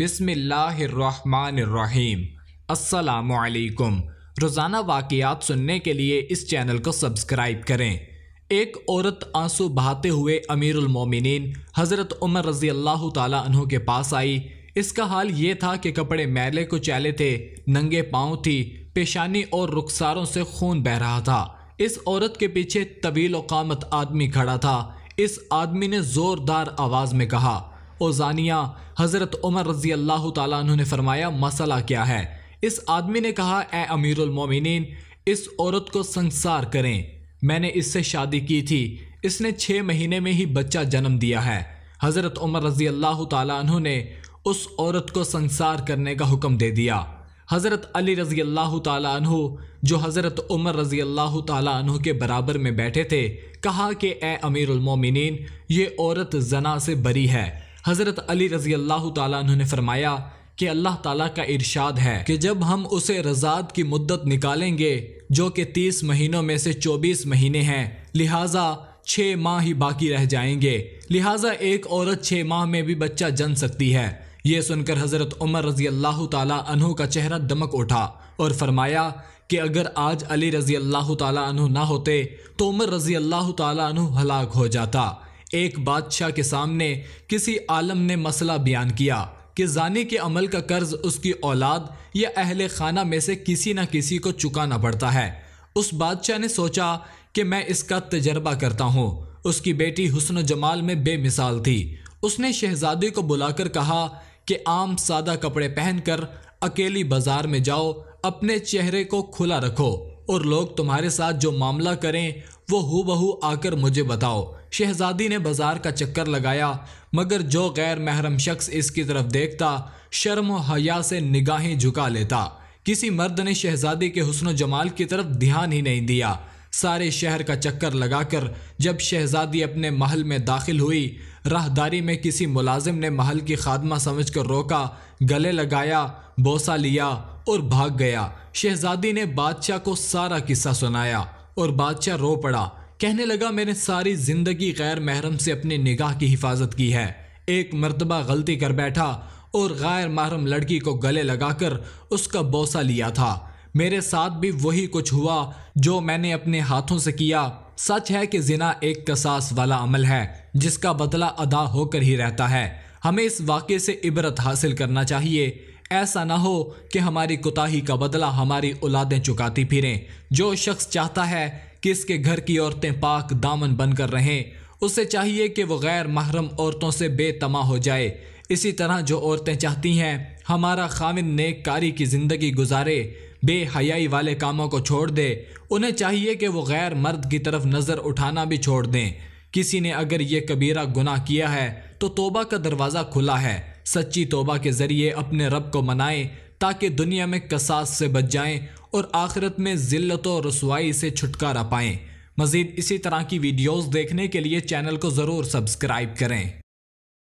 बिसमीम असलकुम रोज़ाना वाक़ात सुनने के लिए इस चैनल को सब्सक्राइब करें एक औरत आंसू बहाते हुए अमीरमिन हज़रत उमर रज़ी अल्लाह तहों के पास आई इसका हाल ये था कि कपड़े मैले चैले थे नंगे पाँव थी पेशानी और रुखसारों से खून बह रहा था इस औरत के पीछे तवील अकामत आदमी खड़ा था इस आदमी ने ज़ोरदार आवाज़ में कहा ओजानिया हज़रत उमर रज़ी अल्लाह तु ने फरमाया मसला क्या है इस आदमी ने कहा ए अमीरमिन इस औरत को संसार करें मैंने इससे शादी की थी इसने छः महीने में ही बच्चा जन्म दिया है हज़रत उमर रज़ी अल्लाह तु ने उस औरत को संसार करने का हुक्म दे दिया हज़रत अली रज़ी अल्लाह तु जो हज़रत उमर रज़ी अल्लाह तु के बराबर में बैठे थे कहा कि ए अमीरमिन ये औरत जना से बरी है हज़रत अली रज़ी अल्लाह तु ने फरमाया कि अल्लाह ताला का इरशाद है कि जब हम उसे रजात की मुद्दत निकालेंगे जो कि तीस महीनों में से चौबीस महीने हैं लिहाजा छः माह ही बाकी रह जाएंगे लिहाजा एक औरत छः माह में भी बच्चा जन सकती है ये सुनकर हज़रत उमर रज़ी अल्लाह तु का चेहरा दमक उठा और फरमाया कि अगर आज अली रज़ी अल्लाह तु ना होते तो उमर रज़ी अल्लाह तु हलाक हो जाता एक बादशाह के सामने किसी आलम ने मसला बयान किया कि जानी के अमल का कर्ज उसकी औलाद या अहल खाना में से किसी न किसी को चुकाना पड़ता है उस बादशाह ने सोचा कि मैं इसका तजर्बा करता हूँ उसकी बेटी हुसन जमाल में बेमिसाल थी उसने शहजादी को बुलाकर कहा कि आम सादा कपड़े पहनकर अकेली बाजार में जाओ अपने चेहरे को खुला रखो और लोग तुम्हारे साथ जो मामला करें वो हु बहू आकर मुझे बताओ शहजादी ने बाजार का चक्कर लगाया मगर जो गैर महरम शख्स इसकी तरफ देखता शर्म हया से निगाहें झुका लेता किसी मर्द ने शहजादी के हसन जमाल की तरफ ध्यान ही नहीं दिया सारे शहर का चक्कर लगाकर जब शहजादी अपने महल में दाखिल हुई राहदारी में किसी मुलाजिम ने महल की खादमा समझ कर रोका गले लगाया बोसा लिया और भाग गया शहजादी ने बादशाह को सारा किस्सा सुनाया और बादशाह रो पड़ा कहने लगा मैंने सारी जिंदगी गैर महरम से अपनी निगाह की हिफाजत की है एक मरतबा गलती कर बैठा और गैर महरम लड़की को गले लगाकर उसका बोसा लिया था मेरे साथ भी वही कुछ हुआ जो मैंने अपने हाथों से किया सच है कि जिना एक कसास वाला अमल है जिसका बदला अदा होकर ही रहता है हमें इस वाक़े से इबरत हासिल करना चाहिए ऐसा ना हो कि हमारी कोताही का बदला हमारी औलादें चुकाती फिरें जो शख्स चाहता है कि इसके घर की औरतें पाक दामन बनकर रहें उसे चाहिए कि वह गैर महरम औरतों से बेतमा हो जाए इसी तरह जो औरतें चाहती हैं हमारा खामिन नेक कारी की ज़िंदगी गुजारे बेहयाई वाले कामों को छोड़ दे उन्हें चाहिए कि वह गैर मर्द की तरफ नज़र उठाना भी छोड़ दें किसी ने अगर ये कबीरा गुनाह किया है तो तोबा का दरवाज़ा खुला है सच्ची तोबा के ज़रिए अपने रब को मनाएं ताकि दुनिया में कसास से बच जाएं और आखिरत में ज़िल्लत और रसवाई से छुटकारा पाएं मज़ीद इसी तरह की वीडियोस देखने के लिए चैनल को ज़रूर सब्सक्राइब करें